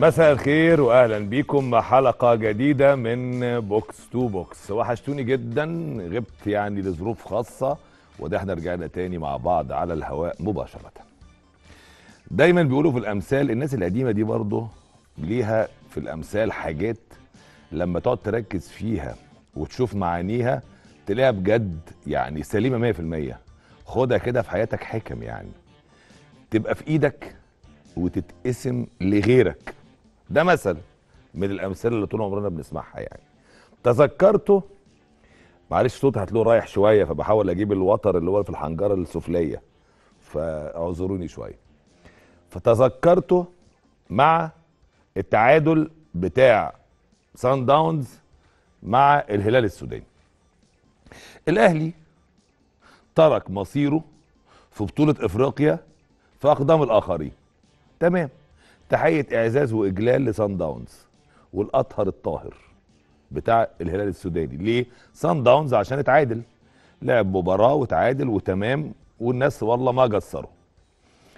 مساء الخير واهلا بيكم مع حلقه جديده من بوكس تو بوكس وحشتوني جدا غبت يعني لظروف خاصه وده احنا رجعنا تاني مع بعض على الهواء مباشره دايما بيقولوا في الامثال الناس القديمه دي برضه ليها في الامثال حاجات لما تقعد تركز فيها وتشوف معانيها تلاقيها بجد يعني سليمه 100% خدها كده في حياتك حكم يعني تبقى في ايدك وتتقسم لغيرك ده مثل من الامثله اللي طول عمرنا بنسمعها يعني تذكرته معلش صوت هتلاقوه رايح شويه فبحاول اجيب الوتر اللي هو في الحنجره السفليه فاعذروني شويه فتذكرته مع التعادل بتاع سان داونز مع الهلال السوداني الاهلي ترك مصيره في بطوله افريقيا في اقدام الاخرين تمام تحيه اعزاز واجلال لسان داونز والاطهر الطاهر بتاع الهلال السوداني ليه سان داونز عشان اتعادل لعب مباراه وتعادل وتمام والناس والله ما قصروا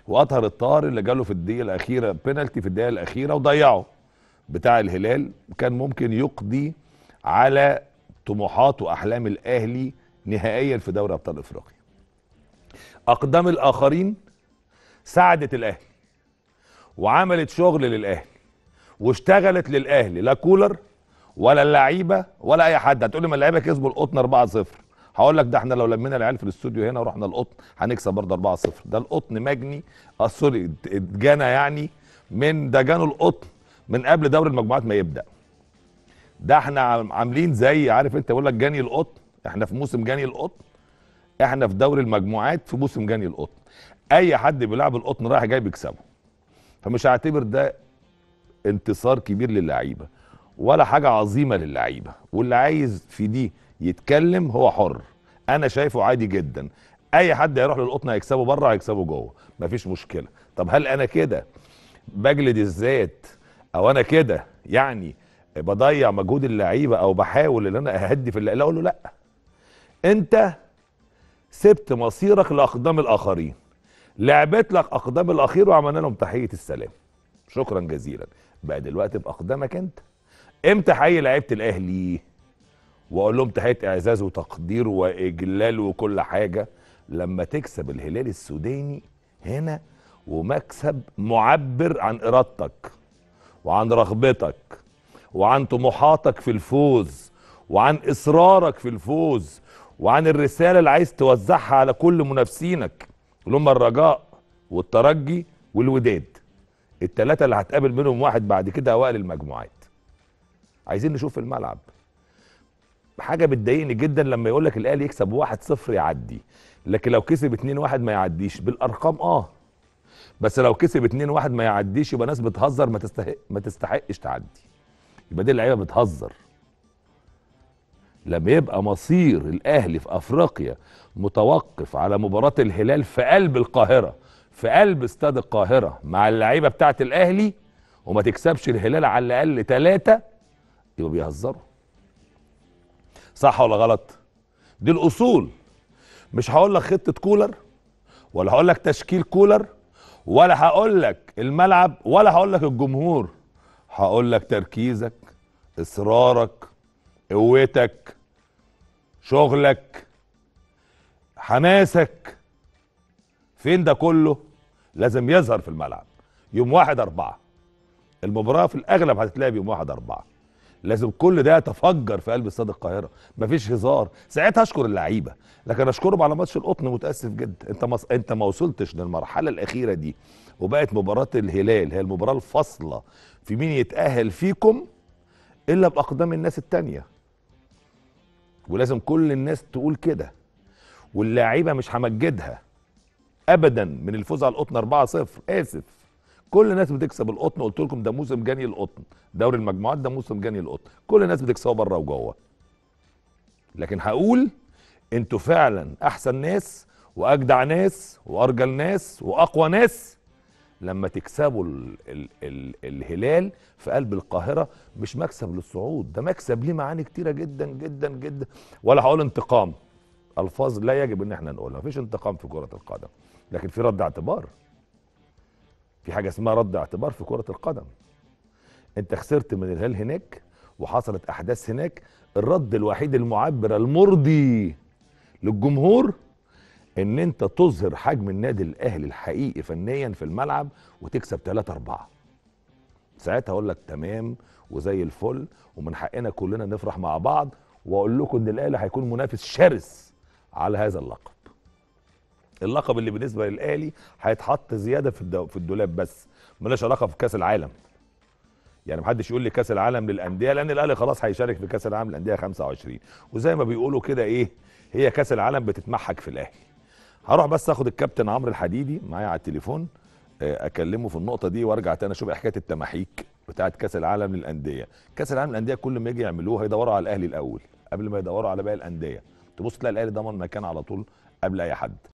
واطهر الطاهر اللي جاله في الدقيقه الاخيره بينالتي في الدقيقه الاخيره وضيعه بتاع الهلال كان ممكن يقضي على طموحات واحلام الاهلي نهائيا في دوري ابطال افريقيا اقدام الاخرين ساعدت الاهلي وعملت شغل للاهلي واشتغلت للاهلي لا كولر ولا اللعيبه ولا اي حد هتقول لي ما اللعيبه كسبوا القطن 4-0 هقول لك ده احنا لو لمينا العيال في الاستوديو هنا ورحنا القطن هنكسب برضه 4-0 ده القطن مجني آه، سوري اتجنى يعني من ده جانوا القطن من قبل دوري المجموعات ما يبدا ده احنا عاملين زي عارف انت بقول لك جاني القطن احنا في موسم جاني القطن احنا في دوري المجموعات في موسم جاني القطن اي حد بيلعب القطن رايح جاي بيكسبه فمش هعتبر ده انتصار كبير للعيبه ولا حاجه عظيمه للعيبه واللي عايز في دي يتكلم هو حر انا شايفه عادي جدا اي حد هيروح للقطن هيكسبه بره هيكسبه جوه مفيش مشكله طب هل انا كده بجلد الذات او انا كده يعني بضيع مجهود اللعيبه او بحاول ان انا اهدي في اللعيبه اقول له لا انت سبت مصيرك لاقدام الاخرين لعبت لك اقدام الاخير وعملنا لهم تحيه السلام شكرا جزيلا بقى دلوقتي باقدامك انت امتى حي لعيبه الاهلي واقول لهم تحيه اعزاز وتقدير واجلال وكل حاجه لما تكسب الهلال السوداني هنا ومكسب معبر عن ارادتك وعن رغبتك وعن طموحاتك في الفوز وعن اصرارك في الفوز وعن الرساله اللي عايز توزعها على كل منافسينك اللي هم الرجاء والترجي والوداد الثلاثه اللي هتقابل منهم واحد بعد كده اوائل المجموعات عايزين نشوف الملعب حاجه بتضايقني جدا لما يقول لك الاهلي يكسب 1-0 يعدي لكن لو كسب 2-1 ما يعديش بالارقام اه بس لو كسب 2-1 ما يعديش يبقى ناس بتهزر ما تستحق ما تستحقش تعدي يبقى دي اللعيبه بتهزر لما يبقى مصير الاهلي في افريقيا متوقف على مباراه الهلال في قلب القاهره في قلب استاد القاهره مع اللعيبه بتاعه الاهلي وما تكسبش الهلال على الاقل ثلاثه يبقى بيهزروا صح ولا غلط دي الاصول مش هقول لك خطه كولر ولا هقول لك تشكيل كولر ولا هقول لك الملعب ولا هقول لك الجمهور هقول لك تركيزك اصرارك قوتك شغلك حماسك فين ده كله لازم يظهر في الملعب يوم واحد أربعة المباراة في الأغلب هتتلعب يوم واحد أربعة لازم كل ده يتفجر في قلب استاد القاهره مفيش هزار ساعتها اشكر اللعيبه لكن اشكرهم على ماتش القطن متاسف جدا انت مص... انت ما وصلتش للمرحله الاخيره دي وبقت مباراه الهلال هي المباراه الفاصله في مين يتاهل فيكم الا باقدام الناس التانيه ولازم كل الناس تقول كده واللاعيبه مش همجدها ابدا من الفوز على القطن 4-0 اسف كل الناس بتكسب القطن قلت لكم ده موسم جني القطن دوري المجموعات ده موسم جني القطن كل الناس بتكسبه بره وجوه لكن هقول انتوا فعلا احسن ناس واجدع ناس وارجل ناس واقوى ناس لما تكسبوا الـ الـ الـ الهلال في قلب القاهرة مش مكسب للصعود ده مكسب ليه معاني كتيرة جدا جدا جدا ولا هقول انتقام ألفاظ لا يجب ان احنا نقولها مفيش انتقام في كرة القدم لكن في رد اعتبار في حاجة اسمها رد اعتبار في كرة القدم انت خسرت من الهلال هناك وحصلت احداث هناك الرد الوحيد المعبر المرضي للجمهور ان انت تظهر حجم النادي الاهلي الحقيقي فنيا في الملعب وتكسب 3 4 ساعتها اقول لك تمام وزي الفل ومن حقنا كلنا نفرح مع بعض واقول لكم ان الاهلي هيكون منافس شرس على هذا اللقب اللقب اللي بالنسبه للاهلي هيتحط زياده في في الدولاب بس ملوش علاقه في كاس العالم يعني محدش يقول لي كاس العالم للانديه لان الاهلي خلاص هيشارك في كاس العالم للانديه 25 وزي ما بيقولوا كده ايه هي كاس العالم بتتمحك في الاهلي هروح بس اخد الكابتن عمرو الحديدي معايا على التليفون آه، اكلمه في النقطه دي وارجع تاني اشوف حكايه التماحيك بتاعه كاس العالم للانديه كاس العالم للانديه كل ما يجي يعملوه هيدوروا على الاهلي الاول قبل ما يدوروا على باقي الانديه تبص تلاقي الاهلي ضمن مكان على طول قبل اي حد